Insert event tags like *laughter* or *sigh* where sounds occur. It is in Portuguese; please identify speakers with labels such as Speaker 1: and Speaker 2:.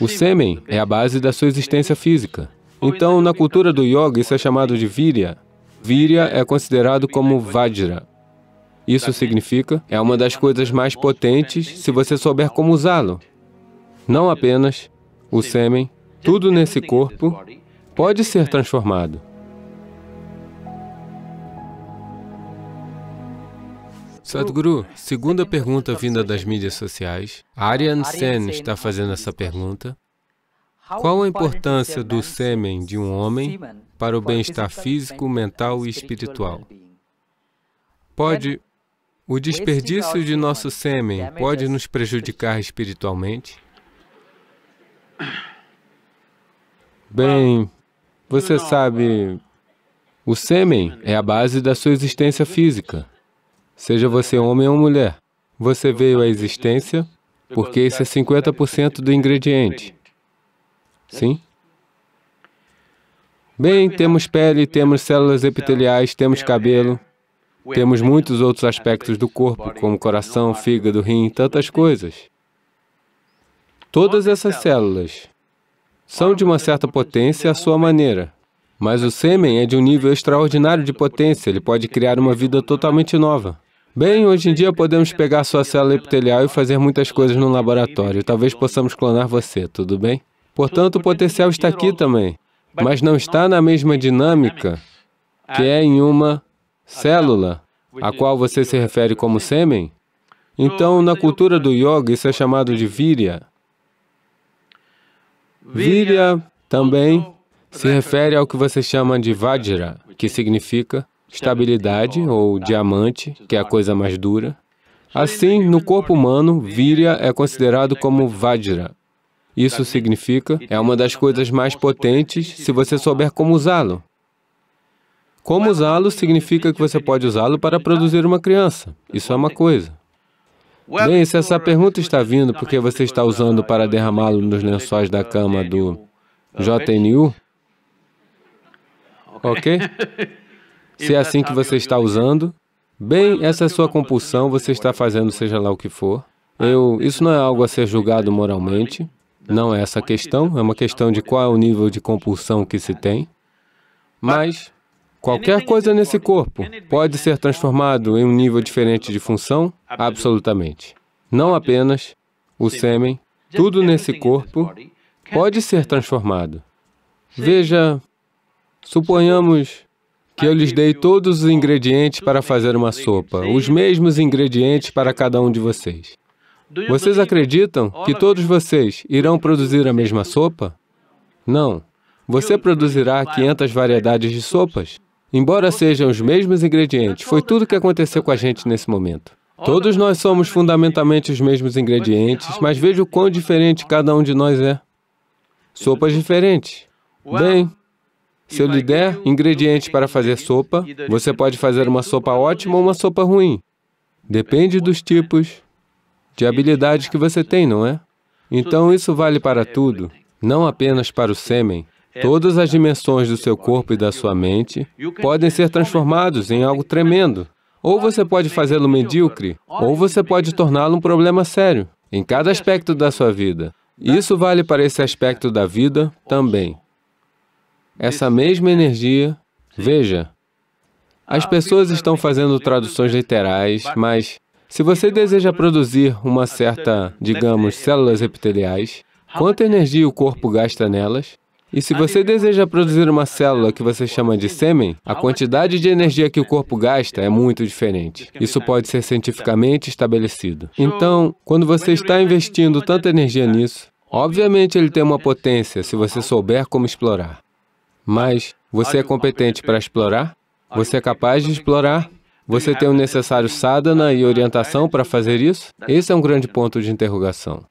Speaker 1: O sêmen é a base da sua existência física. Então, na cultura do yoga, isso é chamado de virya. Virya é considerado como vajra. Isso significa é uma das coisas mais potentes se você souber como usá-lo. Não apenas o sêmen, tudo nesse corpo pode ser transformado. Sadhguru, segunda pergunta vinda das mídias sociais. Aryan Sen está fazendo essa pergunta. Qual a importância do sêmen de um homem para o bem-estar físico, mental e espiritual? Pode... O desperdício de nosso sêmen pode nos prejudicar espiritualmente? Bem, você sabe, o sêmen é a base da sua existência física. Seja você homem ou mulher, você veio à existência porque isso é 50% do ingrediente. Sim? Bem, temos pele, temos células epiteliais, temos cabelo, temos muitos outros aspectos do corpo, como coração, fígado, rim, tantas coisas. Todas essas células são de uma certa potência à sua maneira, mas o sêmen é de um nível extraordinário de potência, ele pode criar uma vida totalmente nova. Bem, hoje em dia podemos pegar sua célula epitelial e fazer muitas coisas no laboratório. Talvez possamos clonar você, tudo bem? Portanto, o potencial está aqui também, mas não está na mesma dinâmica que é em uma célula, a qual você se refere como sêmen. Então, na cultura do yoga, isso é chamado de virya. Virya também se refere ao que você chama de vajra, que significa estabilidade ou diamante, que é a coisa mais dura. Assim, no corpo humano, Virya é considerado como Vajra. Isso significa é uma das coisas mais potentes se você souber como usá-lo. Como usá-lo significa que você pode usá-lo para produzir uma criança. Isso é uma coisa. Bem, se essa pergunta está vindo porque você está usando para derramá-lo nos lençóis da cama do JNU, ok? *laughs* Se é assim que é você está usando, bem, essa é sua compulsão, você está fazendo seja lá o que for. Ah, eu, isso não é então algo a ser julgado moralmente, né? não é essa a questão, né? é uma questão de qual é o nível de compulsão que se tem. Mas qualquer coisa nesse corpo pode ser transformado em um nível diferente de função? Absolutamente. Não apenas o sêmen, tudo nesse corpo pode ser transformado. Veja, suponhamos que eu lhes dei todos os ingredientes para fazer uma sopa, os mesmos ingredientes para cada um de vocês. Vocês acreditam que todos vocês irão produzir a mesma sopa? Não. Você produzirá 500 variedades de sopas? Embora sejam os mesmos ingredientes, foi tudo o que aconteceu com a gente nesse momento. Todos nós somos fundamentalmente os mesmos ingredientes, mas veja o quão diferente cada um de nós é. Sopas diferentes. Bem, se eu lhe der ingredientes para fazer sopa, você pode fazer uma sopa ótima ou uma sopa ruim. Depende dos tipos de habilidades que você tem, não é? Então, isso vale para é, tudo, não apenas para o sêmen. É Todas as dimensões do seu corpo e da sua mente podem ser transformados em algo tremendo. Ou você pode fazê-lo medíocre, ou você pode torná-lo um problema sério, em cada aspecto da sua vida. Isso vale para esse aspecto da vida também essa mesma energia. Veja, as pessoas estão fazendo traduções literais, mas se você deseja produzir uma certa, digamos, células epiteliais, quanta energia o corpo gasta nelas? E se você deseja produzir uma célula que você chama de sêmen, a quantidade de energia que o corpo gasta é muito diferente. Isso pode ser cientificamente estabelecido. Então, quando você está investindo tanta energia nisso, obviamente ele tem uma potência se você souber como explorar. Mas você é competente para explorar? Você é capaz de explorar? Você tem o é necessário sadhana e orientação né? para fazer isso? Esse é um grande ponto de interrogação.